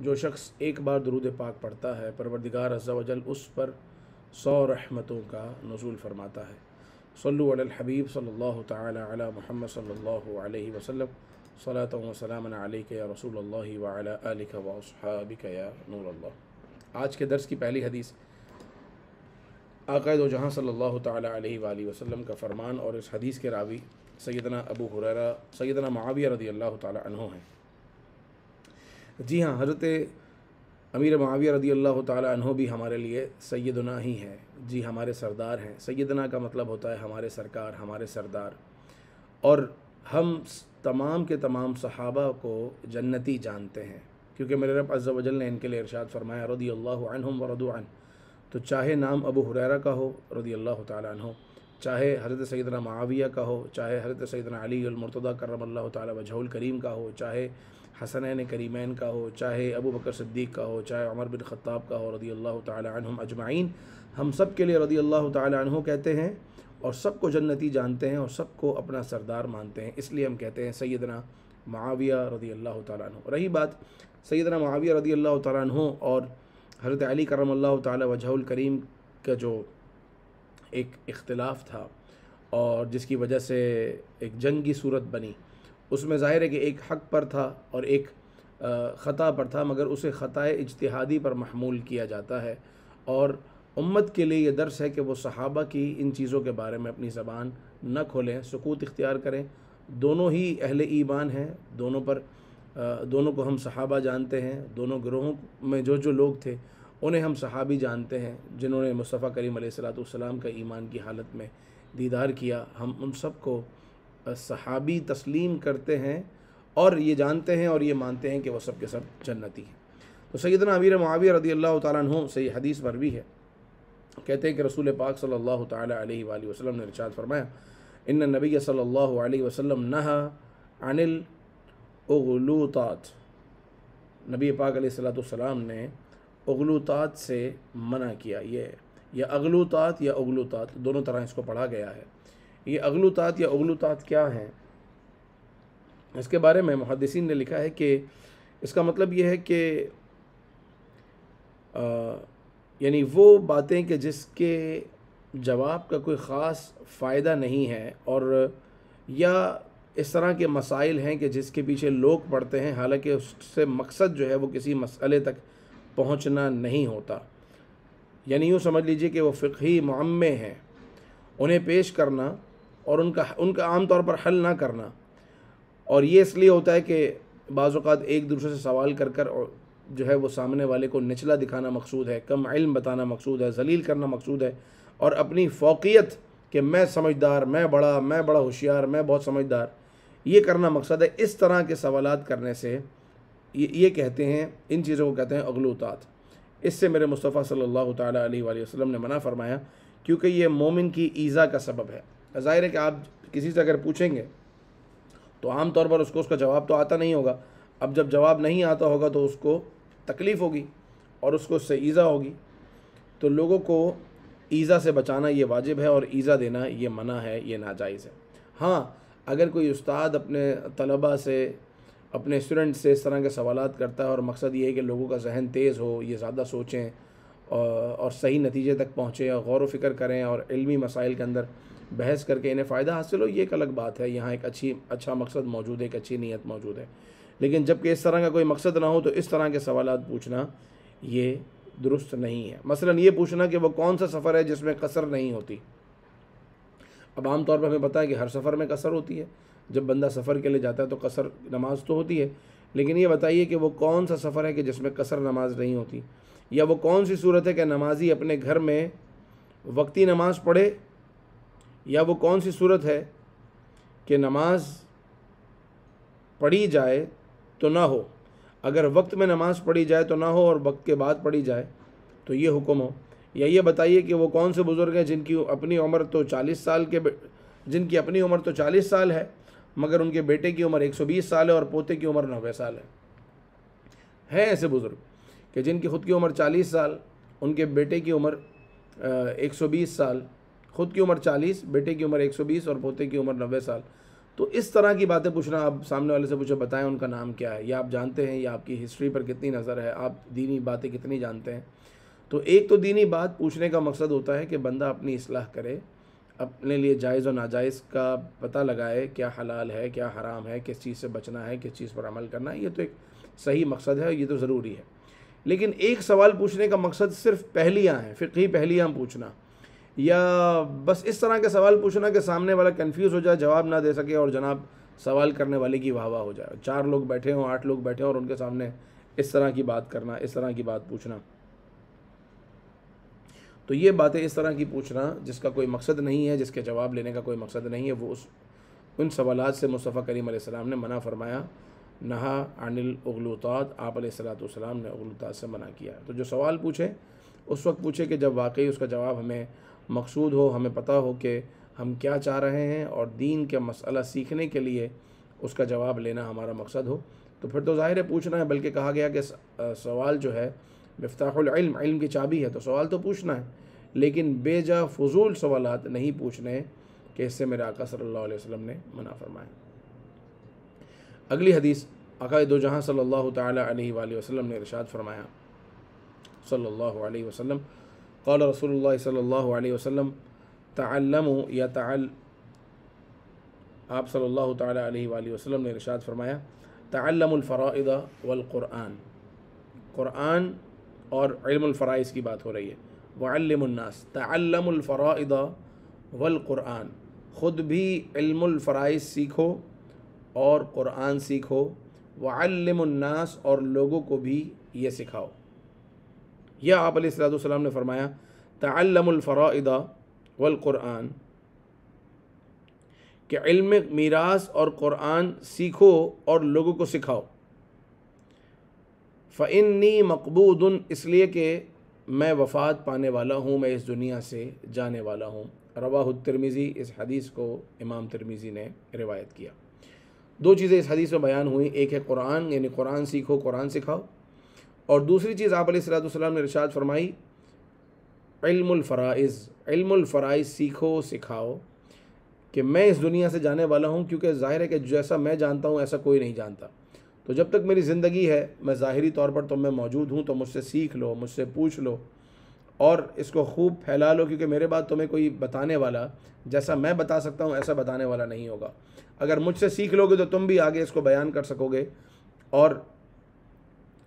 जो शख्स एक बार दरूद पाक पढ़ता है परवरदिगार अज्जावजल उस पर सौ रहमतों का नजूल फरमाता है सल्लु अल हबीब सल्लल्लाहु ताला अला मुहम्मद सल्लल्लाहु अलैहि वसल्लम सलात या रसूल अल्लाह या नूर अल्लाह आज के दर्स की पहली हदीस आकद व जहाँ सल्लल्लाहु ताला अलैहि वसल्लम का फरमान और इस हदीस के रावी सैदना अबू हुररा सैदना माविया रदी अल्लाह ताला हैं जी हाँ हजरत अमीर माविया रदी अल्लाह तहों भी हमारे लिए सैदना ही हैं जी हमारे सरदार हैं सैदना का मतलब होता है हमारे सरकार हमारे सरदार और हम तमाम के तमाम सहाबा को जन्नती जानते हैं क्योंकि मेरे रब अज़ वजल ने इनके लिए इरशाद फरमाया रदी अल्लाह व रदुआन तो चाहे नाम अबू हुरैरा का हो रदी अल्लाह हो चाहे हजरत सैदना माविया का हो चाहे हजरत सैदना अली अलमरतदा करम अल्लाह तजहुल करीम का हो चाहे हसन करीमैन का हो चाहे अबू बकर सद्दीक का हो चाहे उमर बिन ख़त्ताब का हो रदी अल्लाह तुम अजमाइन हम सब के लिए रदी अल्लाह तु कहते हैं और सबको जन्नती जानते हैं और सबको अपना सरदार मानते हैं इसलिए हम कहते हैं सैदना माविया रदी अल्लाह तु रही बात सैदना माविया रदी अल्लाह तु और हज़रत अली करम अल्लाह करीम का जो एक इख्तलाफ था और जिसकी वजह से एक जंग की सूरत बनी उसमें ज़ाहिर है कि एक हक पर था और एक ख़ता पर था मगर उसे ख़ाए इजतहादी पर महमूल किया जाता है और उम्मत के लिए यह दर्स है कि वो सहाबा की इन चीज़ों के बारे में अपनी ज़बान न खोलें सकूत इख्तियार करें दोनों ही अहल ईमान हैं दोनों पर दोनों को हम सहाबा जानते हैं दोनों ग्रोहों में जो जो लोग थे उन्हें हम सहाबी जानते हैं जिन्होंने मुस्तफ़ा करीम सलाम का ईमान की हालत में दीदार किया हम उन सब को सहाबी तस्लीम करते हैं और ये जानते हैं और ये मानते हैं कि वह सब के सब जन्नती हैं तो सैदना अमीर माविया रदी अल्लाह तु से हदीस पर भी है कहते हैं कि रसूल पाक सल्ला वसम ने रिचाद फरमाया इन नबी सल्ला वसम नह अनिल उगलूतात नबी पाक सलाम ने उगलूतात से मना किया ये या अगलूतात या उगलूतात दोनों तरह इसको पढ़ा गया है ये अगलुतात या अगलुतात क्या हैं इसके बारे में मुहदसिन ने लिखा है कि इसका मतलब ये है कि यानी वो बातें कि जिसके जवाब का कोई ख़ास फ़ायदा नहीं है और या इस तरह के मसाइल हैं कि जिसके पीछे लोग पढ़ते हैं हालांकि उससे मकसद जो है वो किसी मसले तक पहुंचना नहीं होता यानी यूँ समझ लीजिए कि वो फ़िकी मामे हैं उन्हें पेश करना और उनका उनका आम तौर पर हल ना करना और ये इसलिए होता है कि बाज़ात एक दूसरे से सवाल कर कर और जो है वो सामने वाले को निचला दिखाना मकसूद है कम इल्म बताना मकसूद है जलील करना मकसूद है और अपनी फोकियत कि मैं समझदार मैं बड़ा मैं बड़ा होशियार मैं बहुत समझदार ये करना मकसद है इस तरह के सवाल करने से ये ये कहते हैं इन चीज़ों को कहते हैं अगलोतात इससे मेरे मुस्तफ़ा सल्ला अलैहि ने मना फरमाया क्योंकि ये मोमिन की ईज़ा का सबब है जाहिर है कि आप किसी से अगर पूछेंगे तो आम तौर पर उसको उसका जवाब तो आता नहीं होगा अब जब जवाब नहीं आता होगा तो उसको तकलीफ़ होगी और उसको उससे ईज़ा होगी तो लोगों को ईज़ा से बचाना ये वाजिब है और ईज़ा देना ये मना है ये नाजायज़ है हाँ अगर कोई उस्ताद अपने तलबा से अपने स्टूडेंट से इस तरह के सवाल करता है और मकसद ये है कि लोगों का जहन तेज़ हो ये ज़्यादा सोचें और सही नतीजे तक पहुँचें और गौर व फिक्र करें और इलमी मसाइल के अंदर बहस करके इन्हें फ़ायदा हासिल हो ये एक अलग बात है यहाँ एक अच्छी अच्छा मकसद मौजूद है एक अच्छी नीयत मौजूद है लेकिन जबकि इस तरह का कोई मकसद ना हो तो इस तरह के सवाल पूछना ये दुरुस्त नहीं है मसलन ये पूछना कि वो कौन सा सफ़र है जिसमें कसर नहीं होती अब आमतौर पर हमें पता है कि हर सफ़र में कसर होती है जब बंदा सफ़र के लिए जाता है तो कसर नमाज तो होती है लेकिन ये बताइए कि वो कौन सा सफ़र है कि जिसमें कसर नमाज नहीं होती या वो कौन सी सूरत है कि नमाजी अपने घर में वक्ती नमाज़ पढ़े या वो कौन सी सूरत है कि नमाज पढ़ी जाए तो ना हो अगर वक्त में नमाज़ पढ़ी जाए तो ना हो और वक्त के बाद पढ़ी जाए तो ये हुक्म हो या ये बताइए कि वो कौन से बुज़ुर्ग हैं जिनकी अपनी उम्र तो चालीस साल के जिनकी अपनी उम्र तो चालीस साल है मगर उनके बेटे की उम्र एक सौ बीस साल है और पोते की उम्र नब्बे साल है हैं ऐसे बुज़ुर्ग कि जिनकी खुद की उम्र चालीस साल उनके बेटे की उम्र एक सौ बीस साल खुद की उम्र चालीस बेटे की उम्र एक सौ बीस और पोते की उम्र 90 साल तो इस तरह की बातें पूछना आप सामने वाले से पूछो बताएं उनका नाम क्या है या आप जानते हैं या आपकी हिस्ट्री पर कितनी नज़र है आप दीनी बातें कितनी जानते हैं तो एक तो दीनी बात पूछने का मकसद होता है कि बंदा अपनी असलाह करे अपने लिए जायज़ और नाजायज़ का पता लगाए क्या हलाल है क्या हराम है किस चीज़ से बचना है किस चीज़ पर अमल करना है ये तो एक सही मकसद है ये तो ज़रूरी है लेकिन एक सवाल पूछने का मकसद सिर्फ पहलियाँ हैं कहीं पहलियाँ पूछना या बस इस तरह के सवाल पूछना कि सामने वाला कंफ्यूज हो जाए जवाब ना दे सके और जनाब सवाल करने वाले की वाह वाह हो जाए चार लोग बैठे हों आठ लोग बैठे हों और उनके सामने इस तरह की बात करना इस तरह की बात पूछना तो ये बातें इस तरह की पूछना जिसका कोई मकसद नहीं है जिसके जवाब लेने का कोई मकसद नहीं है वो उस उन सवाल से मुस्तफ़ा करीम सलाम ने मना फरमाया नहा अनिल उगलूतात आप सलाम ने उगलूतात से मना किया तो जो सवाल पूछे उस वक्त पूछे कि जब वाकई उसका जवाब हमें मकसूद हो हमें पता हो कि हम क्या चाह रहे हैं और दीन के मसला सीखने के लिए उसका जवाब लेना हमारा मकसद हो तो फिर तो ज़ाहिर है पूछना है बल्कि कहा गया कि सवाल जो है मफ्ताहम इल्म की चाबी है तो सवाल तो पूछना है लेकिन बेजा फजूल सवाल नहीं पूछने के इससे मेरे आका सल्लल्लाहु अलैहि वसल्लम ने मना फरमाया अगली हदीस आका दो जहाँ सल्ला अलैहि ने इरशाद फरमाया सल्ला वसलम कौल रसूल सल्ला वसम तल्लम या तल आप सल्ला वसम ने इरशाद फरमाया तल्लमफ़रादा वलक़ुरान क़ुरान और इल्मफ़राइज़ की बात हो रही है वल्लमनास तल्लमफ़रादा वलक़ुरान ख़ुद भी इल्मफ़राइज़ सीखो और क़ुरान सीखो वल्लमनास और लोगों को भी ये सिखाओ यह आप सलाम ने फरमाया तल्लमफ़रादा वलक़ुरान के इल्म मीरास और क़ुरान सीखो और लोगों को सिखाओ फ़िन्नी मकबूदन इसलिए कि मैं वफ़ात पाने वाला हूँ मैं इस दुनिया से जाने वाला हूँ रवाहु तिरमिज़ी इस हदीस को इमाम तिरमीज़ी ने रिवायत किया दो चीज़ें इस हदीस में बयान हुई एक है कुरान यानी कुरान सीखो कुरान सिखाओ और दूसरी चीज़ आप सलाम ने रिशाद फरमाई इल्मफ़राइज़ सीखो सिखाओ कि मैं इस दुनिया से जाने वाला हूँ क्योंकि ज़ाहिर है कि जैसा मैं जानता हूँ ऐसा कोई नहीं जानता तो जब तक मेरी ज़िंदगी है मैं ज़ाहरी तौर पर तो मैं मौजूद हूँ तो मुझसे सीख लो मुझसे पूछ लो और इसको खूब फैला लो क्योंकि मेरे बाद तुम्हें कोई बताने वाला जैसा मैं बता सकता हूँ ऐसा बताने वाला नहीं होगा अगर मुझसे सीख लोगे तो तुम भी आगे इसको बयान कर सकोगे और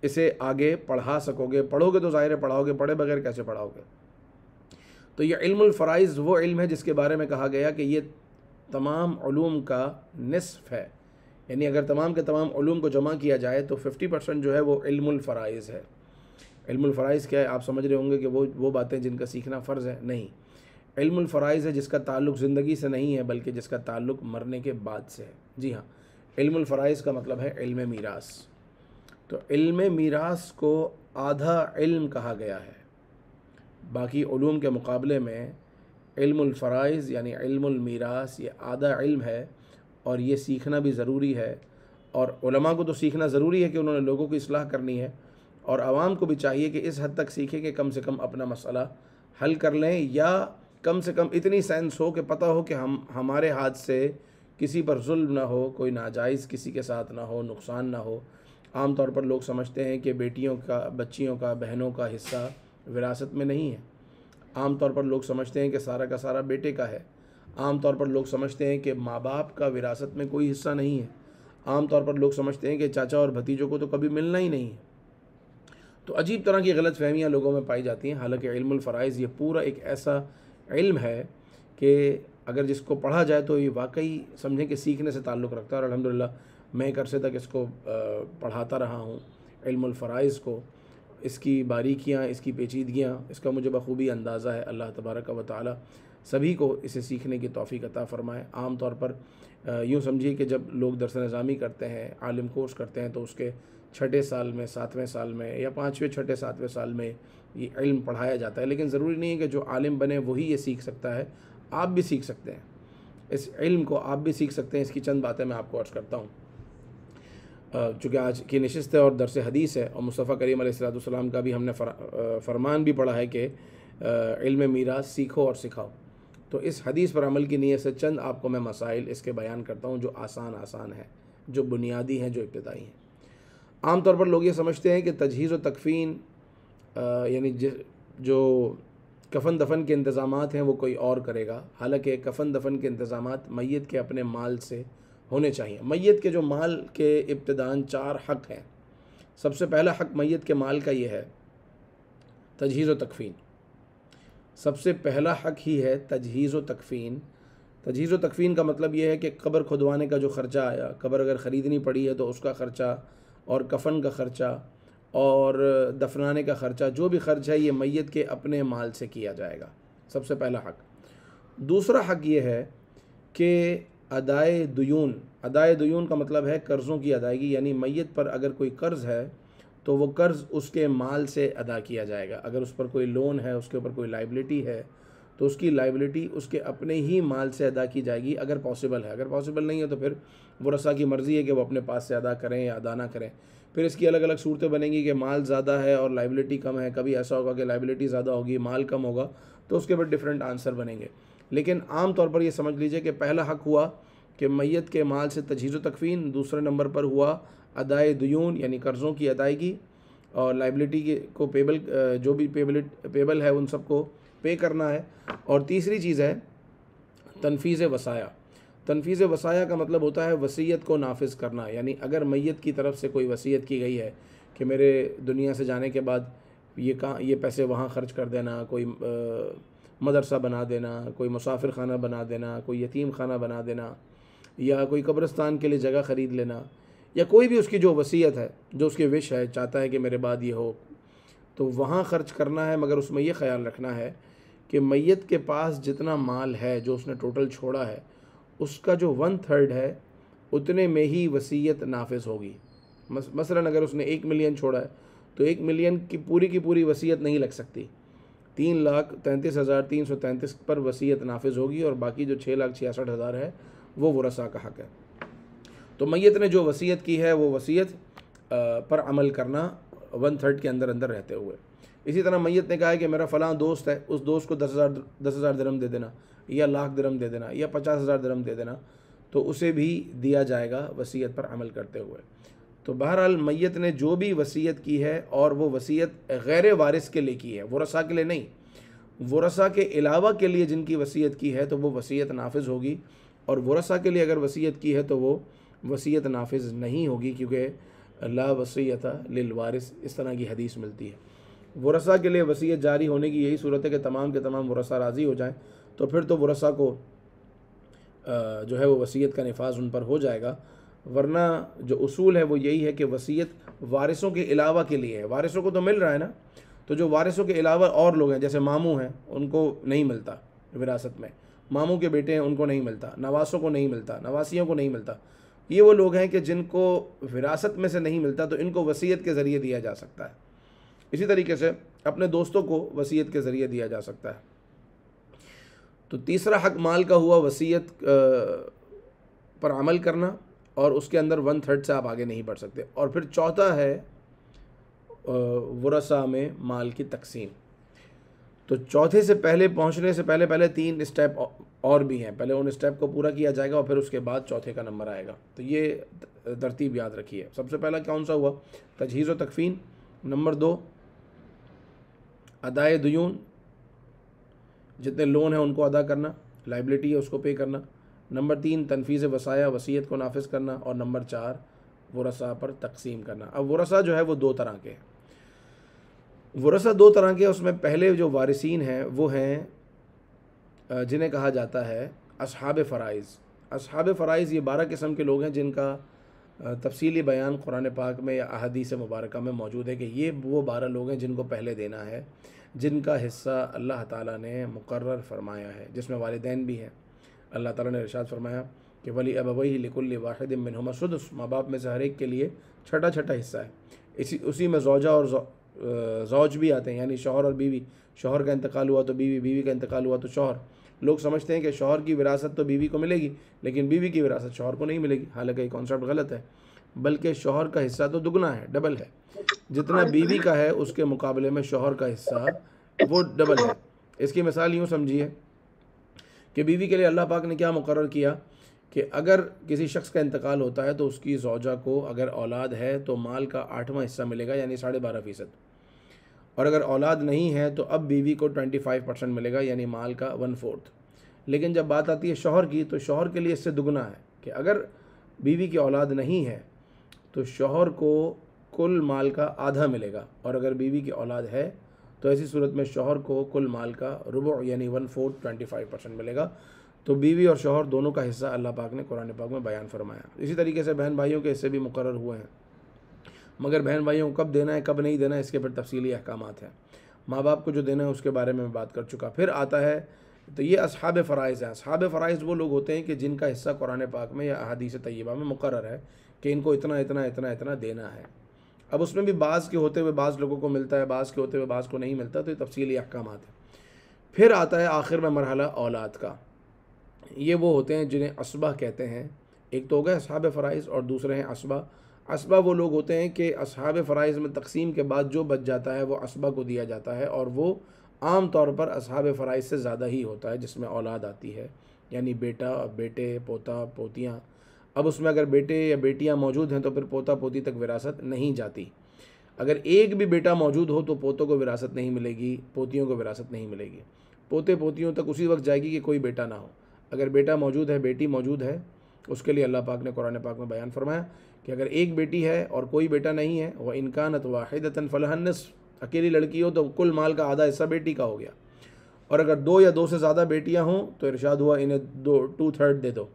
इसे आगे पढ़ा सकोगे पढ़ोगे तो ज़ाहिर पढ़ाओगे पढ़े बगैर कैसे पढ़ाओगे तो ये फ़राइज़ वो इल्म है जिसके बारे में कहा गया कि ये तमाम ूम का नसफ़ है यानी अगर तमाम के तमाम ूम को जमा किया जाए तो फिफ्टी परसेंट जो है वो इल्मफ़राइज़ है इल्मफ़राइज़ क्या है आप समझ रहे होंगे कि वो वो बातें जिनका सीखना फ़र्ज़ है नहीं इल्मफ़राइज़ है जिसका ताल्लुक ज़िंदगी से नहीं है बल्कि जिसका ताल्लुक मरने के बाद से है जी हाँ इल्मफ़राइज़ का मतलब है इल्म मीरास तो इल्म मीरास को आधा इल्म कहा गया है बाकी ूम के मुकाबले में इल्मफ़रज़ यानी इल्मीरास ये आधा इल्म है और ये सीखना भी ज़रूरी है और को तो सीखना ज़रूरी है कि उन्होंने लोगों की असलाह करनी है और आवाम को भी चाहिए कि इस हद तक सीखें कि कम से कम अपना मसला हल कर लें या कम से कम इतनी सेंस हो कि पता हो कि हम हमारे हाथ से किसी पर जुल्म ना हो कोई नाजायज़ किसी के साथ ना हो नुकसान ना हो आमतौर पर लोग समझते हैं कि बेटियों का बच्चियों का बहनों का हिस्सा विरासत में नहीं है आमतौर पर लोग समझते हैं कि सारा का सारा बेटे का है आमतौर पर लोग समझते हैं कि माँ बाप का विरासत में कोई हिस्सा नहीं है आमतौर पर लोग समझते हैं कि चाचा और भतीजों को तो कभी मिलना ही नहीं है तो अजीब तरह की गलत फहमियाँ लोगों में पाई जाती हैं हालांकि इल्मफ़रज़ ये पूरा एक ऐसा इल्म है कि अगर जिसको पढ़ा जाए तो ये वाकई समझें कि सीखने से ताल्लुक़ रखता है और अलहमदिल्ला मैं एक अरसे तक इसको पढ़ाता रहा हूँ इल्मफ़रज़ को इसकी बारीकियाँ इसकी पेचीदगियाँ इसका मुझे बखूबी अंदाज़ा है अल्लाह तबारक व ताली सभी को इसे सीखने की तोफ़ी अता फ़रमाए आम तौर पर यूँ समझिए कि जब लोग दरस नज़ामी करते हैं आलिम कोर्स करते हैं तो उसके छठे साल में सातवें साल में या पाँचवें छठे सातवें साल में ये इल्म पढ़ाया जाता है लेकिन ज़रूरी नहीं है कि जो आलिम बने वही ये सीख सकता है आप भी सीख सकते हैं इस इल्म को आप भी सीख सकते हैं इसकी चंद बातें मैं आपको अर्ज़ करता हूँ चूँकि आज की नशस्त है और दरस हदीस है और मुस्तफ़ा करीम सलाम का भी हमने फर, फरमान भी पढ़ा है कि इल्म मीरा सीखो और सिखाओ तो इस हदीस पर अमल की नीयत से चंद आपको मैं मसाइल इसके बयान करता हूँ जो आसान आसान है जो बुनियादी हैं जो इब्तदाई हैं आमतौर पर लोग ये समझते हैं कि तजहीज़ व तकफ़ीन यानी जो कफन दफन के इंतज़ाम हैं वो कोई और करेगा हालांकि कफन दफन के इंतज़ाम मैत के अपने माल से होने चाहिए मैत के जो माल के इब्तदान चार हक हैं सबसे पहला हक मैत के माल का ये है तजहीज़ व तकफ़ीन सबसे पहला हक ही है तजहीज़ व तकफ़ीन तजहीज़ व तकफ़ीन का मतलब ये है कि कब्र खुदवाने का जो ख़र्चा आया कब्र अगर ख़रीदनी पड़ी है तो उसका ख़र्चा और कफ़न का ख़र्चा और दफनाने का ख़र्चा जो भी खर्च है ये मैत के अपने माल से किया जाएगा सबसे पहला हक दूसरा हक ये है कि अदाय दुयून अदाय दुयून का मतलब है कर्ज़ों की अदायगी यानी मैत पर अगर कोई कर्ज़ है तो वो कर्ज़ उसके माल से अदा किया जाएगा अगर उस पर कोई लोन है उसके ऊपर कोई लाइबिलिटी है तो उसकी लाइबिलिटी उसके अपने ही माल से अदा की जाएगी अगर पॉसिबल है अगर पॉसिबल नहीं है तो फिर वो रसा की मर्ज़ी है कि वो अपने पास से अदा करें या अदा ना करें फिर इसकी अलग अलग सूरतें बनेंगी कि माल ज़्यादा है और लाइबिलिटी कम है कभी ऐसा होगा कि लाइबिलिटी ज़्यादा होगी माल कम होगा तो उसके ऊपर डिफरेंट आंसर बनेंगे लेकिन आम तौर पर ये समझ लीजिए कि पहला हक हुआ कि मैत के माल से तजहीज़ तकफीन दूसरे नंबर पर हुआ अदाए दयून यानी कर्ज़ों की अदायगी और लाइबिलिटी के को पेबल जो भी पेबल पेबल है उन सबको पे करना है और तीसरी चीज़ है तनफीज़ वसाया तनफीज़ वसाया का मतलब होता है वसीयत को नाफिज करना यानी अगर मैत की तरफ से कोई वसीयत की गई है कि मेरे दुनिया से जाने के बाद ये कहाँ ये पैसे वहाँ ख़र्च कर देना कोई आ, मदरसा बना देना कोई मुसाफिर खाना बना देना कोई यतीम खाना बना देना या कोई कब्रस्तान के लिए जगह ख़रीद लेना या कोई भी उसकी जो वसीयत है जो उसकी विश है चाहता है कि मेरे बाद ये हो तो वहाँ ख़र्च करना है मगर उसमें ये ख्याल रखना है कि मैत के पास जितना माल है जो उसने टोटल छोड़ा है उसका जो वन थर्ड है उतने में ही वसीयत नाफज होगी मस, मसलन अगर उसने एक मिलियन छोड़ा है तो एक मिलियन की पूरी की पूरी वसीयत नहीं लग सकती तीन लाख तैंतीस हज़ार तीन सौ तैंतीस पर वसीयत नाफिज होगी और बाकी जो छः लाख छियासठ हज़ार है वो वसा का हक है तो मैत ने जो वसीयत की है वो वसीयत पर अमल करना वन थर्ड के अंदर अंदर रहते हुए इसी तरह मैत ने कहा है कि मेरा फ़लाँ दोस्त है उस दोस्त को दस हज़ार दस हज़ार दरम दे देना या लाख दरम दे देना या पचास हज़ार दरम दे देना तो उसे भी दिया जाएगा वसीयत पर अमल करते हुए तो बहरहाल मैत ने जो भी वसीयत की है और वो वसीयत गैर वारिस के लिए की है वसा के लिए नहीं वसा के अलावा के लिए जिनकी वसीयत की है तो वो वसीयत नाफिज होगी और वसा के लिए अगर वसीयत की है तो वो वसीयत नाफिज नहीं होगी क्योंकि ला लिल लिलवारिस इस तरह की हदीस मिलती है वसा के लिए वसीयत जारी होने की यही सूरत है कि तमाम के तमाम वसा राज़ी हो जाएँ तो फिर तो वसा को जो है वो वसीयत का नफाज उन पर हो जाएगा वरना जो असूल है वो यही है कि वसीयत वारिसों के अलावा के लिए है वारिसों को तो मिल रहा है ना तो जो वारिसों के अलावा और लोग हैं जैसे मामू हैं उनको नहीं मिलता विरासत में मामू के बेटे हैं उनको नहीं मिलता नवासों को नहीं मिलता नवासियों को नहीं मिलता ये वो लोग हैं कि जिनको विरासत में से नहीं मिलता तो इनको वसीयत के ज़रिए दिया जा सकता है इसी तरीके से अपने दोस्तों को वसीयत के ज़रिए दिया जा सकता है तो तीसरा हक माल का हुआ वसीयत पर अमल करना और उसके अंदर वन थर्ड से आप आगे नहीं बढ़ सकते और फिर चौथा है वरसा में माल की तकसीम तो चौथे से पहले पहुंचने से पहले पहले तीन स्टेप और भी हैं पहले उन स्टेप को पूरा किया जाएगा और फिर उसके बाद चौथे का नंबर आएगा तो ये तरतीब याद रखिए सबसे पहला कौन सा हुआ तजहीज़ व तकफीन नंबर दो अदाए दुयून जितने लोन हैं उनको अदा करना लाइबिलिटी है उसको पे करना नंबर तीन तनफीज़ वसाया वसीयत को नाफिज करना और नंबर चार वसा पर तकसीम करना अब वसा जो है वो दो तरह के वसा दो तरह के उसमें पहले जो वारसिन हैं वो हैं जिन्हें कहा जाता है अब फ़राइज़ अब फ़राइज़ ये बारह किस्म के लोग हैं जिनका तफसीली बयान कुरान पाक में या अहदीस मुबारक में मौजूद है कि ये वो बारह लोग हैं जिनको पहले देना है जिनका हिस्सा अल्लाह ताला ने मुकर फरमाया है जिसमें वालदेन भी हैं अल्लाह ताला ने इरशाद फरमाया कि वली वही लिकुल वाहिद मिन हमा सुदस माँ बाप में से हर एक के लिए छठा छठा हिस्सा है इसी उसी में जोजा और जौ, जौज भी आते हैं यानी शोहर और बीवी शोहर का इंतकाल हुआ तो बीवी बीवी का इंतकाल हुआ तो शोहर लोग समझते हैं कि शोहर की विरासत तो बीवी को मिलेगी लेकिन बीवी की विरासत शोहर को नहीं मिलेगी हालांकि ये कॉन्सेप्ट गलत है बल्कि शोहर का हिस्सा तो दुगना है डबल है जितना बीवी का है उसके मुकाबले में शोहर का हिस्सा वो डबल है इसकी मिसाल यूँ समझिए कि बीवी के लिए अल्लाह पाक ने क्या मुकर किया कि अगर किसी शख्स का इंतकाल होता है तो उसकी जौजा को अगर औलाद है तो माल का आठवां हिस्सा मिलेगा यानी साढ़े बारह फ़ीसद और अगर औलाद नहीं है तो अब बीवी को ट्वेंटी फाइव परसेंट मिलेगा यानी माल का वन फोर्थ लेकिन जब बात आती है शोहर की तो शोहर के लिए इससे दुगना है कि अगर बीवी की औलाद नहीं है तो शोहर को कुल माल का आधा मिलेगा और अगर बीवी की औलाद है तो ऐसी सूरत में शोहर को कुल माल का रुबो यानी one four twenty five percent मिलेगा तो बीवी और शोहर दोनों का हिस्सा अल्लाह पाक ने कुरान पाक में बयान फरमाया इसी तरीके से बहन भाइयों के हिस्से भी मुकर हुए हैं मगर बहन भाइयों को कब देना है कब नहीं देना है इसके फिर तफसली अहकाम हैं माँ बाप को जो देना है उसके बारे में मैं बात कर चुका फिर आता है तो ये अब फ़राइज़ हैं अब फ़राइज़ वो लोग होते हैं कि जिनका हिस्सा कुरान पाक में या अदीस तैयबा में मुकर है कि इनको इतना इतना इतना इतना देना है अब उसमें भी बाज़ के होते हुए बाज़ लोगों को मिलता है बाज़ के होते हुए बाज़ को नहीं मिलता तो ये तफसीली अहकाम है फिर आता है आखिर में मरहला औलाद का ये वो होते हैं जिन्हें असबा कहते हैं एक तो हो गए असहाब फ़राइज़ और दूसरे हैं असबा असबा वो लोग होते हैं कि असहाब फ़राइज़ में तकसीम के बाद जो बच जाता है वो असबा को दिया जाता है और वो आम तौर पर असहाब फ़राइज़ से ज़्यादा ही होता है जिसमें औलाद आती है यानी बेटा बेटे पोता पोतियाँ अब उसमें अगर बेटे या बेटियां मौजूद हैं तो फिर पोता पोती तक विरासत नहीं जाती अगर एक भी बेटा मौजूद हो तो पोतों को विरासत नहीं मिलेगी पोतियों को विरासत नहीं मिलेगी पोते पोतियों तक उसी वक्त जाएगी कि कोई बेटा ना हो अगर बेटा मौजूद है बेटी मौजूद है उसके लिए अल्लाह पाक ने कुरान पाक में बयान फरमाया कि अगर एक बेटी है और कोई बेटा नहीं है वह इनकानत वाहिदतन फ़लहनस अकेली लड़की हो तो कुल माल का आधा हिस्सा बेटी का हो गया और अगर दो या दो से ज़्यादा बेटियां हों तो इरशाद हुआ इन्हें दो टू थर्ड दे दो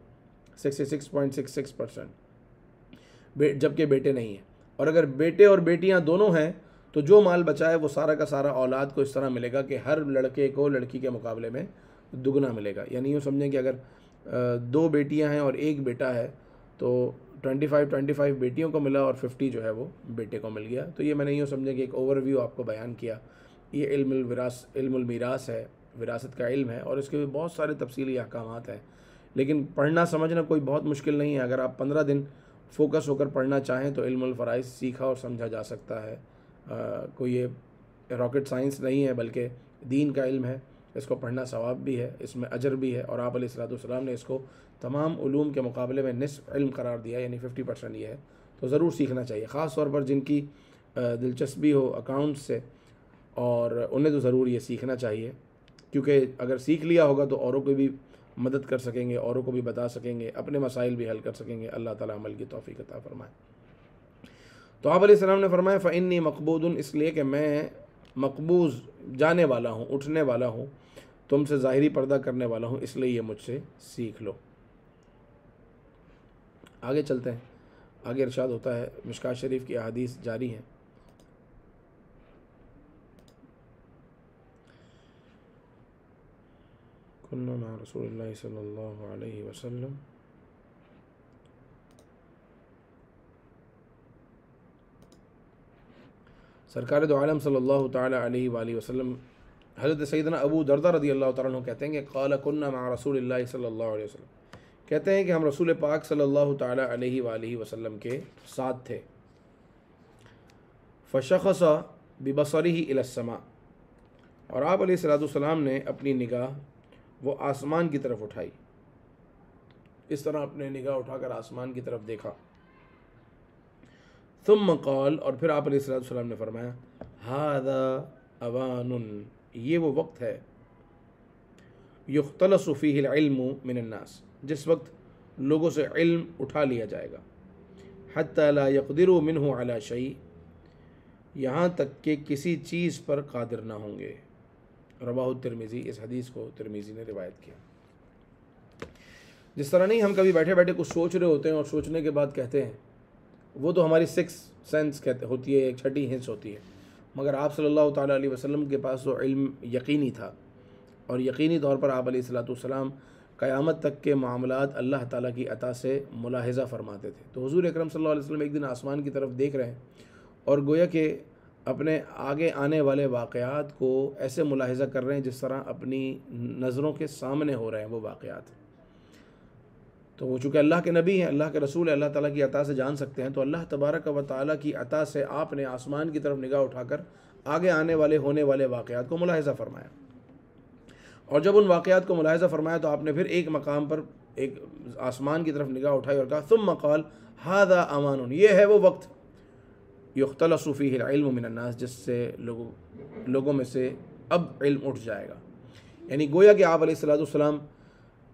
sixty six point six six percent जबकि बेटे नहीं हैं और अगर बेटे और बेटियां दोनों हैं तो जो माल बचा है वो सारा का सारा औलाद को इस तरह मिलेगा कि हर लड़के को लड़की के मुकाबले में दुगना मिलेगा यानी यूँ समझें कि अगर दो बेटियां हैं और एक बेटा है तो ट्वेंटी फाइव ट्वेंटी फाइव बेटियों को मिला और फिफ्टी जो है वो बेटे को मिल गया तो ये मैंने यूँ समझें कि एक ओवरव्यू आपको बयान किया ये इल्म विरास इल्म है विरासत का इल्म है और इसके बहुत सारे तफसली अहकाम हैं लेकिन पढ़ना समझना कोई बहुत मुश्किल नहीं है अगर आप पंद्रह दिन फोकस होकर पढ़ना चाहें तो फ़राइज सीखा और समझा जा सकता है आ, कोई ये रॉकेट साइंस नहीं है बल्कि दीन का इल्म है इसको पढ़ना सवाब भी है इसमें अजर भी है और आप सलाम ने इसको तमाम उलूम के मुकाबले में निसफ़ इल्म करार दिया यानी फ़िफ्टी परसेंट ये है तो ज़रूर सीखना चाहिए ख़ास तौर पर जिनकी दिलचस्पी हो अकाउंट से और उन्हें तो ज़रूर ये सीखना चाहिए क्योंकि अगर सीख लिया होगा तो औरों को भी मदद कर सकेंगे औरों को भी बता सकेंगे अपने मसाइल भी हल कर सकेंगे अल्लाह ताला अमल की तोफ़ी अता फ़रमाए तो आप ने फरमाया फ़ैनी मकबूद इसलिए कि मैं मकबूज़ जाने वाला हूँ उठने वाला हूँ तुमसे ज़ाहरी पर्दा करने वाला हूँ इसलिए ये मुझसे सीख लो आगे चलते हैं आगे इरशाद होता है मिशका शरीफ की अदीस जारी हैं كنا مع رسول الله صلى الله عليه وسلم सरकार दो आलम सल्लल्लाहु ताला अलैहि वाली वसल्लम हज़रत सैदना अबू दरदा रदी अल्लाह तु कहते हैं कि काल कन्ना मा रसूल सल्लल्लाहु अलैहि वसल्लम कहते हैं कि हम रसूल पाक सल्लल्लाहु ताला अलैहि वाली वसल्लम के साथ थे फ़शखसा बिबसरी ही इलसमा और आप सलाम ने अपनी निगाह वो आसमान की तरफ उठाई इस तरह अपने निगाह उठाकर आसमान की तरफ देखा तुम कौल और फिर आप सलाम ने फरमाया हादा अवान ये वो वक्त है युख्तल सूफ़ी मिनन्नास जिस वक्त लोगों से इल्म उठा लिया जाएगा हत्ला यकदर मिन अला शई यहाँ तक कि किसी चीज़ पर कादिर ना होंगे रबाह तिरमिज़ी इस हदीस को तिरमिज़ी ने रिवायत किया जिस तरह नहीं हम कभी बैठे बैठे कुछ सोच रहे होते हैं और सोचने के बाद कहते हैं वो तो हमारी सिक्स सेंस कहते होती है एक छठी हिंस होती है मगर आप सल्लल्लाहु अलैहि वसल्लम के पास तो इल्म यकीनी था और यकीनी तौर पर आप सलाम क़यामत तक के मामलात अल्लाह ताला की अता से मुलाहजा फरमाते थे तो हुजूर अकरम सल्लल्लाहु अलैहि वसल्लम एक दिन आसमान की तरफ देख रहे हैं और गोया के अपने आगे आने वाले वाक़ात को ऐसे मुलाहजा कर रहे हैं जिस तरह अपनी नज़रों के सामने हो रहे हैं वो वाक़ात तो वो चूँकि अल्लाह के नबी हैं अल्लाह के रसूल है अल्लाह ताला की अता से जान सकते हैं तो अल्लाह तबारक व ताली की अता से आपने आसमान की तरफ निगाह उठाकर आगे आने वाले होने वाले वाक़ात को मुलाहजा फरमाया और जब उन वाक़ात को मुलाहजा फरमाया तो आपने फिर एक मकाम पर एक आसमान की तरफ निगाह उठाई और कहा तुम मकाल हादा अमान ये है वो वक्त यख्तलसूफ़ी मिनन्नास जिससे लोगों लोगों में से अब इल्म उठ जाएगा यानी गोया कि आप सलाम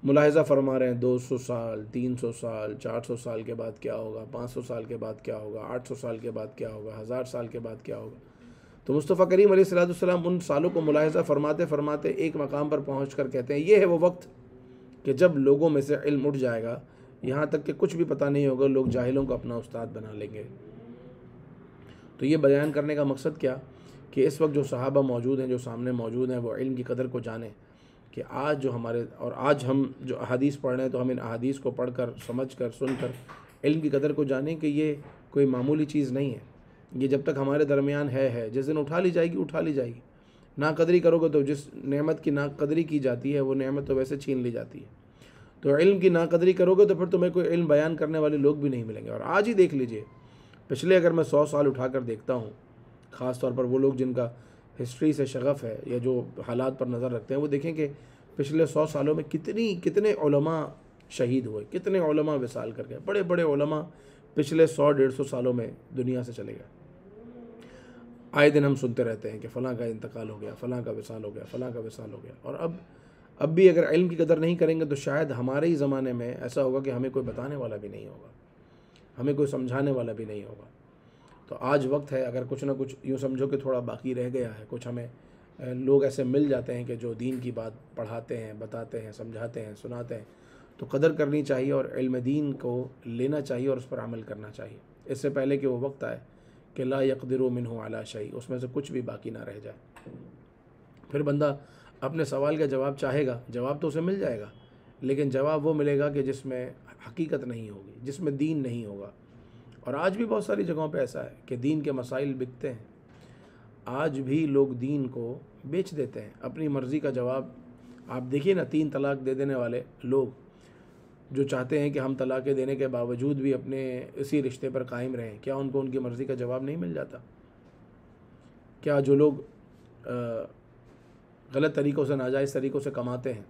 मुलाहजा फरमा रहे हैं दो सौ साल तीन सौ साल चार सौ साल के बाद क्या होगा पाँच सौ साल के बाद क्या होगा आठ सौ साल के बाद क्या होगा हज़ार साल के बाद क्या होगा तो मुस्तफ़ा करीम सलाम उन सालों को मुलाहजा फरमाते फरमाते एक मकाम पर पहुँच कर कहते हैं ये है वो वक्त कि जब लोगों में से इल्म उठ जाएगा यहाँ तक कि कुछ भी पता नहीं होगा लोग जाहिलों को अपना उस्ताद बना लेंगे तो ये बयान करने का मकसद क्या कि इस वक्त जो सहाबा मौजूद हैं जो सामने मौजूद हैं वो इल्म की कदर को जानें कि आज जो हमारे और आज हम जो अदीस पढ़ रहे हैं तो हम इन अहदीस को पढ़ कर समझ कर सुन कर इल्म की कदर को जानें कि ये कोई मामूली चीज़ नहीं है ये जब तक हमारे दरमियान है है जिस दिन उठा ली जाएगी उठा ली जाएगी ना कदरी करोगे तो जिस नेमत की ना कदरी की जाती है वो नेमत तो वैसे छीन ली जाती है तो इल्म की ना कदरी करोगे तो फिर तुम्हें कोई इल्म बयान करने वाले लोग भी नहीं मिलेंगे और आज ही देख लीजिए पिछले अगर मैं सौ साल उठा कर देखता हूँ ख़ास तौर पर वो लोग जिनका हिस्ट्री से शगफ़ है या जो हालात पर नज़र रखते हैं वो देखें कि पिछले सौ सालों में कितनी कितने ओलमा शहीद हुए कितने ओलमा विसाल कर गए बड़े बड़े ओलमा पिछले सौ डेढ़ सौ सालों में दुनिया से चले गए आए दिन हम सुनते रहते हैं कि फ़लाँ का इंतकाल हो गया फ़लाँ का विसाल हो गया फ़लाँ का विसाल हो गया और अब अब भी अगर इल्म की कदर नहीं करेंगे तो शायद हमारे ही ज़माने में ऐसा होगा कि हमें कोई बताने वाला भी नहीं होगा हमें कोई समझाने वाला भी नहीं होगा तो आज वक्त है अगर कुछ ना कुछ यूँ समझो कि थोड़ा बाकी रह गया है कुछ हमें लोग ऐसे मिल जाते हैं कि जो दीन की बात पढ़ाते हैं बताते हैं समझाते हैं सुनाते हैं तो कदर करनी चाहिए और इल्म दीन को लेना चाहिए और उस पर अमल करना चाहिए इससे पहले कि वो वक्त आए कि ला यकदर मिन आला शाही उसमें से कुछ भी बाकी ना रह जाए फिर बंदा अपने सवाल का जवाब चाहेगा जवाब तो उसे मिल जाएगा लेकिन जवाब वो मिलेगा कि जिसमें हकीकत नहीं होगी जिसमें दीन नहीं होगा और आज भी बहुत सारी जगहों पर ऐसा है कि दीन के मसाइल बिकते हैं आज भी लोग दीन को बेच देते हैं अपनी मर्ज़ी का जवाब आप देखिए ना तीन तलाक दे देने वाले लोग जो चाहते हैं कि हम तलाक़ें देने के बावजूद भी अपने इसी रिश्ते पर कायम रहें क्या उनको उनकी मर्ज़ी का जवाब नहीं मिल जाता क्या जो लोग गलत तरीक़ों से नाजायज़ तरीक़ों से कमाते हैं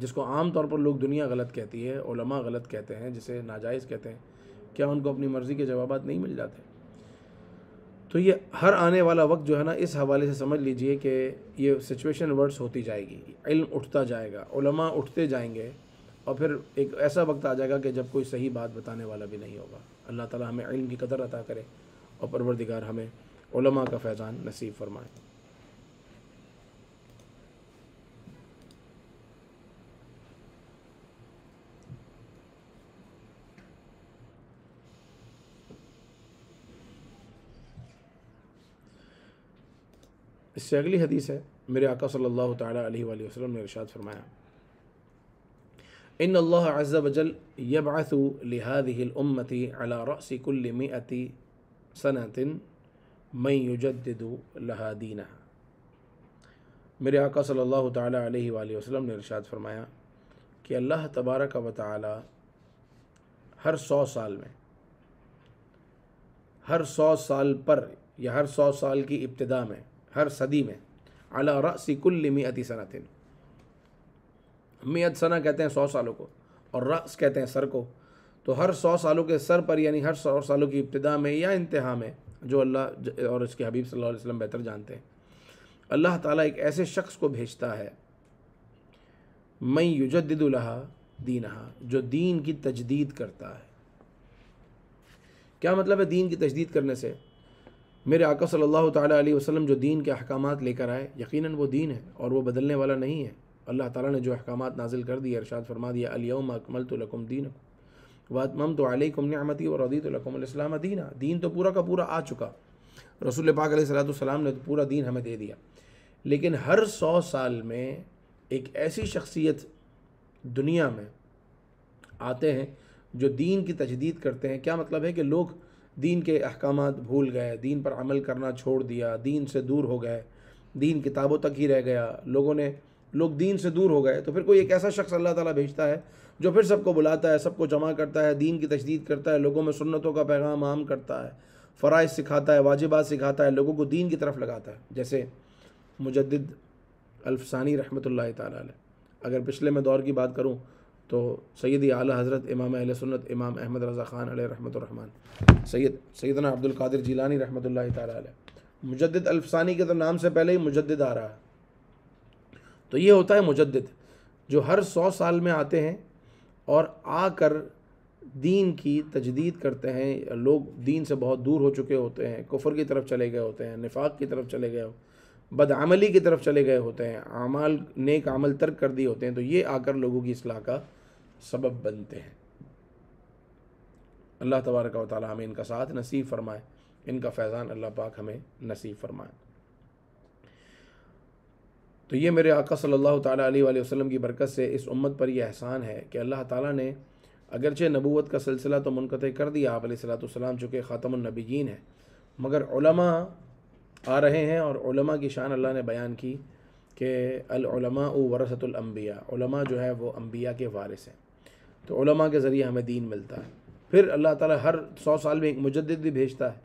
जिसको आम तौर पर लोग दुनिया गलत कहती है ओलमा गलत कहते हैं जिसे नाजायज़ कहते हैं क्या उनको अपनी मर्ज़ी के जवाब नहीं मिल जाते तो ये हर आने वाला वक्त जो है ना इस हवाले से समझ लीजिए कि ये सिचुएशन वर्ड्स होती जाएगी इल्म उठता जाएगा उलमा उठते जाएंगे और फिर एक ऐसा वक्त आ जाएगा कि जब कोई सही बात बताने वाला भी नहीं होगा अल्लाह ताला हमें इल्म की कदर अता करे और परवरदिगार हमें उलमा का फैज़ान नसीब फरमाए इससे अगली हदीस है मेरे आका सल्लल्लाहु अलैहि वसल्लम ने इरशाद फरमाया इन अल्लाह अज़्ज़ वजल यबअसु लिहादिहिल उम्मति अला रअसि कुल्लि मिअति सनतिन मैं युजद्दिदु लहा दीनहा मेरे आका सल्लल्लाहु अलैहि वसल्लम ने इरशाद फरमाया कि अल्लाह तबारक व ताली हर सौ साल में हर सौ साल पर या हर सौ साल की इब्तदा में हर सदी में अला मियत सना थे मियत सना कहते हैं सौ सालों को और रस कहते हैं सर को तो हर सौ सालों के सर पर यानी हर सौ सालों की इब्तदा में या इंतहा में जो अल्लाह और इसके हबीब सल्लल्लाहु अलैहि वसल्लम बेहतर जानते हैं अल्लाह ताला एक ऐसे शख्स को भेजता है मई युजदुल्हा दीन जो दीन की तजदीद करता है क्या मतलब है दीन की तजदीद करने से मेरे आका सल्लल्लाहु अलैहि वसल्लम जो दीन के अहकाम लेकर आए यकीनन वो दीन है और वो बदलने वाला नहीं है अल्लाह ताला ने जो अहकाम नाजिल कर दिए अरशाद फरमा दिया अलियम अकमल तो लकुम दीन वम तो अलकुम नमती और अदी तो लकुम दीना दीन तो पूरा का पूरा आ चुका रसूल पाक सलाम ने तो पूरा दीन हमें दे दिया लेकिन हर सौ साल में एक ऐसी शख्सियत दुनिया में आते हैं जो दीन की तजदीद करते हैं क्या मतलब है कि लोग दीन के अहकाम भूल गए दीन पर अमल करना छोड़ दिया दीन से दूर हो गए दीन किताबों तक ही रह गया लोगों ने लोग दीन से दूर हो गए तो फिर कोई एक ऐसा शख्स अल्लाह ताला भेजता है जो फिर सबको बुलाता है सबको जमा करता है दीन की तशदीद करता है लोगों में सुन्नतों का पैगाम आम करता है फ़राइज सिखाता है वाजिबात सिखाता है लोगों को दीन की तरफ लगाता है जैसे मुजद अल्फसानी रहमत ला अगर पिछले मैं दौर की बात करूँ तो सैदी आल हज़रत इमाम अहल सुन्नत इमाम अहमद रज़ा ख़ान रहमतरहमान सैद सैदना अब्दुल्कर जीलानी रहमत ला मुजद अल्फसानी के तो नाम से पहले ही मुजद आ रहा है तो ये होता है मुजद जो हर सौ साल में आते हैं और आकर दीन की तजदीद करते हैं लोग दीन से बहुत दूर हो चुके होते हैं कुफर की तरफ चले गए होते हैं निफाक की तरफ चले गए होते बदअमली की तरफ चले गए होते हैं अमाल नेक अमल तर्क कर दिए होते हैं तो ये आकर लोगों की असलाह का सबब बनते हैं अल्लाह तबारक व ताली हमें इनका साथ नसीब फरमाए इनका फैज़ान अल्लाह पाक हमें नसीब फरमाए तो ये मेरे आका सल्लल्लाहु अलैहि वसल्लम की बरकत से इस उम्मत पर यह एहसान है कि अल्लाह ताला ने अगरचे नबूवत का सिलसिला तो मुनक़ कर दिया आप सलाम चूँकि ख़ातमनबीन है मगर उलमा आ रहे हैं और उलमा की शान अल्लाह ने बयान की कि अलमा वरसतुलम्बिया जो है वो अम्बिया के वारिस हैं तो उलमा के ज़रिए हमें दीन मिलता है फिर अल्लाह ताला हर सौ साल में एक मुजद भी भेजता है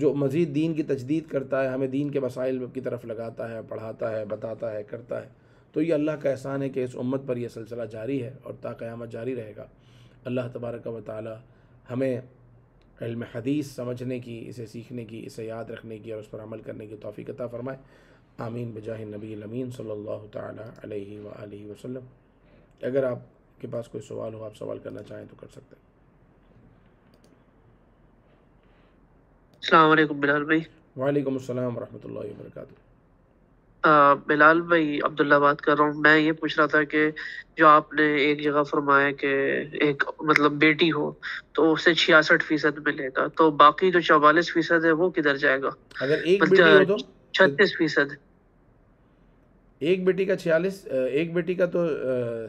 जो मज़ीद दीन की तजदीद करता है हमें दीन के मसाइल की तरफ लगाता है पढ़ाता है बताता है करता है तो ये अल्लाह का एहसान है कि इस उम्मत पर यह सिलसिला जारी है और ताक़यामत जारी रहेगा अल्लाह तबारक व ताली हमें इल्म हदीस समझने की इसे सीखने की इसे याद रखने की और उस पर अमल करने की तोफ़ी अता फ़रमाए आमीन बजाह नबी अमीन सल्ला तह वसम अगर आपके पास कोई सवाल हो आप सवाल करना चाहें तो कर सकते हैं अलैक्म बिलाल भाई वालेकुम अस्सलाम वरहमतुल्लाहि वबरकातुहू बिलाल भाई अब्दुल्ला बात कर रहा हूँ मैं ये पूछ रहा था कि जो आपने एक जगह फरमाया कि एक मतलब बेटी हो तो उसे छियासठ फीसद मिलेगा तो बाकी जो चौवालीस फीसद है वो किधर जाएगा अगर एक तो? छत्तीस फीसद एक बेटी का छियालीस एक बेटी का तो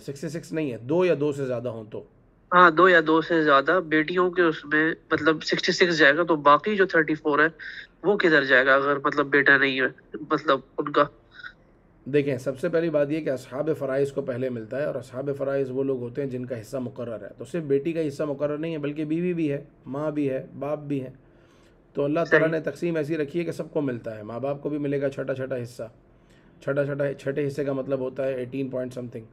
सिक्सटी सिक्स नहीं है दो या दो से ज़्यादा हो तो हाँ दो या दो से ज़्यादा बेटियों के उसमें मतलब सिक्सटी सिक्स जाएगा तो बाकी जो थर्टी फोर है वो किधर जाएगा अगर मतलब बेटा नहीं है मतलब उनका देखें सबसे पहली बात यह कि अब फ़राइज़ को पहले मिलता है और अब फ़राइज़ वो लोग होते हैं जिनका हिस्सा मुकर है तो सिर्फ बेटी का हिस्सा मुकर नहीं है बल्कि बीवी भी है माँ भी है बाप भी है तो अल्लाह ताला ने तकसीम ऐसी रखी है कि सबको मिलता है माँ बाप को भी मिलेगा छोटा छोटा हिस्सा छठा छोटा छठे हिस्से का मतलब होता है एटीन पॉइंट समथिंग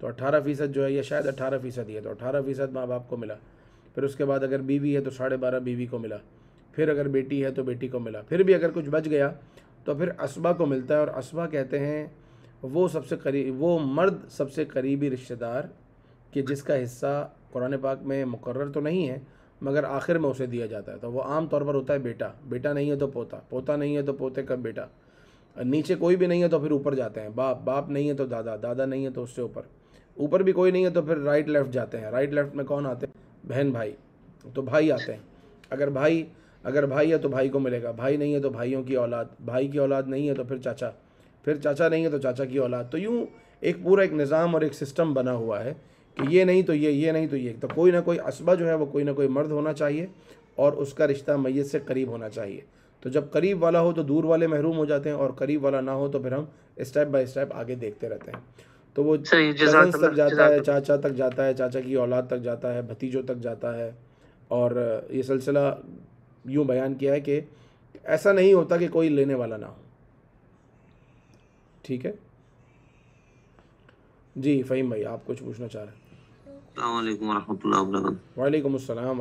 तो अट्ठारह फ़ीसद जो है या शायद अट्ठारह फ़ीसद ही है तो अट्ठारह फ़ीसद माँ बाप को मिला फिर उसके बाद अगर बीवी है तो साढ़े बारह बीवी को मिला फिर अगर बेटी है तो बेटी को मिला फिर भी अगर कुछ बच गया तो फिर असबा को मिलता है और असबा कहते हैं वो सबसे करीब वो मर्द सबसे करीबी रिश्तेदार कि जिसका हिस्सा कुरान पाक में मुकर तो नहीं है मगर आखिर में उसे दिया जाता है तो वो आम तौर पर होता है बेटा बेटा नहीं है तो पोता पोता नहीं है तो पोते का बेटा नीचे कोई भी नहीं है तो फिर ऊपर जाते हैं बाप बाप नहीं है तो दादा दादा नहीं है तो उससे ऊपर ऊपर भी कोई नहीं है तो फिर राइट लेफ़्ट जाते हैं राइट लेफ़्ट में कौन आते हैं बहन भाई तो भाई आते हैं अगर भाई अगर भाई है तो भाई को मिलेगा भाई नहीं है तो भाइयों की औलाद भाई की औलाद नहीं है तो फिर चाचा फिर चाचा नहीं है तो चाचा की औलाद तो यूँ एक पूरा एक निज़ाम और एक सिस्टम बना हुआ है कि ये नहीं तो ये ये नहीं तो ये तो कोई ना कोई असबा जो है वो कोई ना कोई मर्द होना चाहिए और उसका रिश्ता मैत से करीब होना चाहिए तो जब करीब वाला हो तो दूर वाले महरूम हो जाते हैं और करीब वाला ना हो तो फिर हम स्टेप बाय स्टेप आगे देखते रहते हैं तो वो कजन्स तक जाता है चाचा तक जाता है चाचा की औलाद तक जाता है भतीजों तक जाता है और ये सिलसिला यूं बयान किया है कि ऐसा नहीं होता कि कोई लेने वाला ना हो ठीक है जी फ़हीम भाई आप कुछ पूछना चाह रहे हैं वालेकुम अस्सलाम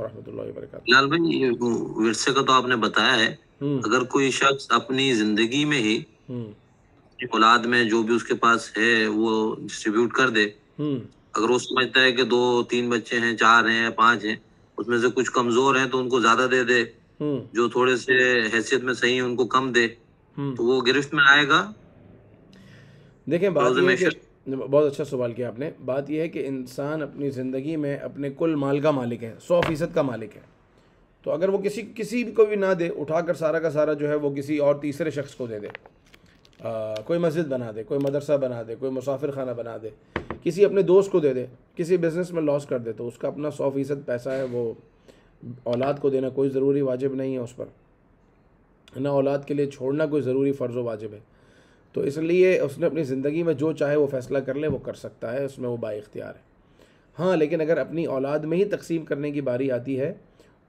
विरसे का तो आपने बताया है हम्म। अगर कोई शख्स अपनी जिंदगी में ही हम्म। औलाद में जो भी उसके पास है वो डिस्ट्रीब्यूट कर दे हम्म। अगर वो समझता है कि दो तीन बच्चे हैं चार हैं पांच हैं उसमें से कुछ कमजोर हैं तो उनको ज्यादा दे दे हम्म। जो थोड़े से हैसियत में सही है उनको कम दे हम्म। तो वो गिरफ्त में आएगा देखें बात ये है कि बहुत अच्छा सवाल किया आपने बात यह है कि इंसान अपनी ज़िंदगी में अपने कुल माल का मालिक है सौ फीसद का मालिक है तो अगर वो किसी किसी को भी ना दे उठाकर सारा का सारा जो है वो किसी और तीसरे शख्स को दे दे आ, कोई मस्जिद बना दे कोई मदरसा बना दे कोई मुसाफिर खाना बना दे किसी अपने दोस्त को दे दे किसी बिज़नेस में लॉस कर दे तो उसका अपना सौ फ़ीसद पैसा है वो औलाद को देना कोई ज़रूरी वाजिब नहीं है उस पर ना औलाद के लिए छोड़ना कोई ज़रूरी फ़र्ज़ वाजिब है तो इसलिए उसने अपनी ज़िंदगी में जो चाहे वो फ़ैसला कर ले वो कर सकता है उसमें वो बाख्तियार है हाँ लेकिन अगर अपनी औलाद में ही तकसीम करने की बारी आती है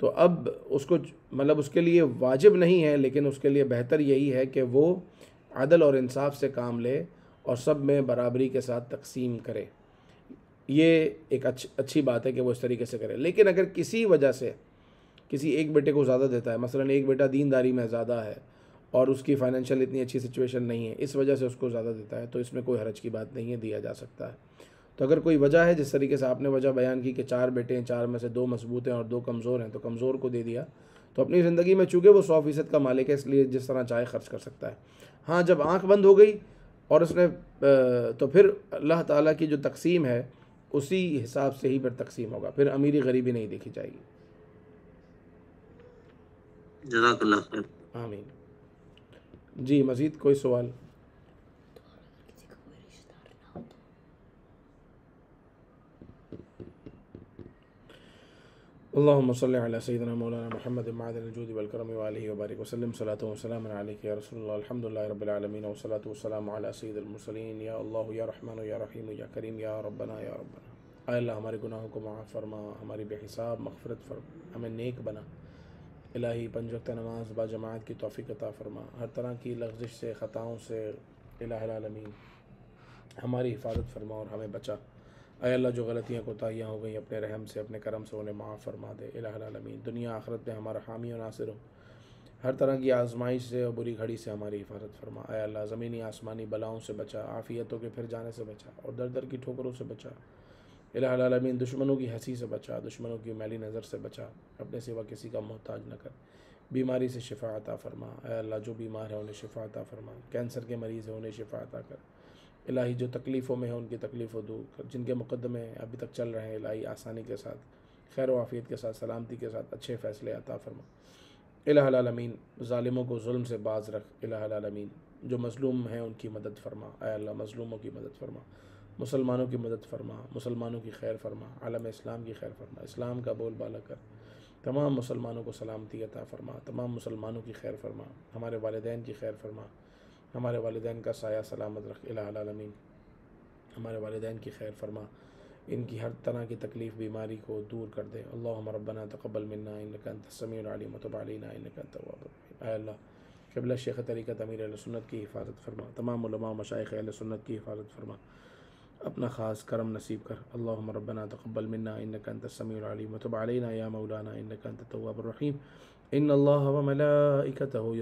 तो अब उसको मतलब उसके लिए वाजिब नहीं है लेकिन उसके लिए बेहतर यही है कि वो अदल और इंसाफ से काम ले और सब में बराबरी के साथ तकसीम करे ये एक अच्छी अच्छी बात है कि वो इस तरीके से करें लेकिन अगर किसी वजह से किसी एक बेटे को ज़्यादा देता है मसलन एक बेटा दीनदारी में ज़्यादा है और उसकी फाइनेंशियल इतनी अच्छी सिचुएशन नहीं है इस वजह से उसको ज़्यादा देता है तो इसमें कोई हरज की बात नहीं है दिया जा सकता है तो अगर कोई वजह है जिस तरीके से आपने वजह बयान की कि चार बेटे हैं चार में से दो मजबूत हैं और दो कमज़ोर हैं तो कमज़ोर को दे दिया तो अपनी ज़िंदगी में चूँकि वो सौ फीसद का मालिक है इसलिए जिस तरह चाहे खर्च कर सकता है हाँ जब आँख बंद हो गई और उसने तो फिर अल्लाह ताली की जो तकसीम है उसी हिसाब से ही फिर तकसीम होगा फिर अमीरी गरीबी नहीं देखी जाएगी आमीन जी मज़ीद कोई सवाल अल्लाम सल सदना मौलाना वसलम सलात वसलम करीम या हमारे गुनाहों को माफ़ फरमा हमारी बेहिसाब मगफरत फरमा हमें नेक बना इलाही पंज वक्त नमाज बाजमात की तोफ़ी अता फरमा हर तरह की लफ्जिश से ख़ताओं से इलामीन हमारी हिफाजत फरमा और हमें बचा अल्लाह जो गलतियाँ कोताहियाँ हो गई अपने रहम से अपने करम से उन्हें माफ़ फरमा दे अलामीन दुनिया आखरत में हमारा हामी और नासिर हो हर तरह की आजमाइश से और बुरी घड़ी से हमारी हिफाजत फरमा आया अल्लाह ज़मीनी आसमानी बलाओं से बचा आफ़ियतों के फिर जाने से बचा और दर दर की ठोकरों से बचा अलामीन दुश्मनों की हंसी से बचा दुश्मनों की मैली नज़र से बचा अपने सिवा किसी का मोहताज न कर बीमारी से शिफा अता फरमा अल्लाह जो बीमार है उन्हें शिफा अता फरमा कैंसर के मरीज़ हैं उन्हें शिफा अता कर इलाही जो तकलीफ़ों में है उनकी तकलीफ़ों दूर कर जिनके मुकदमे अभी तक चल रहे हैं इलाही आसानी के साथ खैर वाफ़ियत के साथ सलामती के साथ अच्छे फ़ैसले अता फरमा इलामीन ालिमों को जुल्म से बाज रख इलामीन जो मज़लूम हैं उनकी मदद फरमा अल्लाह मज़लूमों की मदद फरमा मुसलमानों की मदद फरमा मुसलमानों की खैर फरमा आलम इस्लाम की खैर फरमा इस्लाम का बोल बाला कर तमाम मुसलमानों को सलामती अता फरमा तमाम मुसलमानों की खैर फरमा हमारे वालदेन की खैर फरमा हमारे वालदान का साया सलामत रख अलामीन हमारे वालदान की खैर फरमा इनकी हर तरह की तकलीफ़ बीमारी को दूर कर दे अल्लाह रबना तकबल मन्ना इनकन मतबाली अली मतबालना इनकन तवाबल्ला कबला शेख तरीक़ा तमीर सुन्नत की हिफाजत फरमा तमाम मशाइ सुन्नत की हिफाजत फरमा अपना ख़ास करम नसीब कर अल्लाह रबना तकबल मन्ना इनकन तसमीर अली मतबालना या मौलाना इनकन इन अल्लाह वमलाइकत हो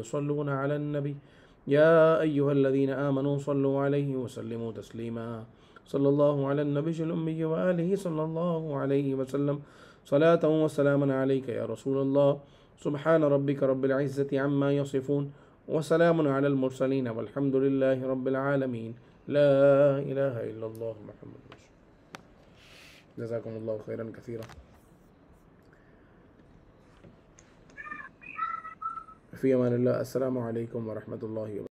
يا أيها الذين آمنوا صلوا عليه وسلموا تسليما صلى الله على النبي الأمي وآله صلى الله عليه وسلم صلاة وسلاما عليك يا رسول الله سبحان ربك رب العزة عما يصفون وسلام على المرسلين والحمد لله رب العالمين لا إله إلا الله محمد رسول الله جزاكم الله خيرا كثيرا في أمان الله السلام عليكم ورحمة الله وبركاته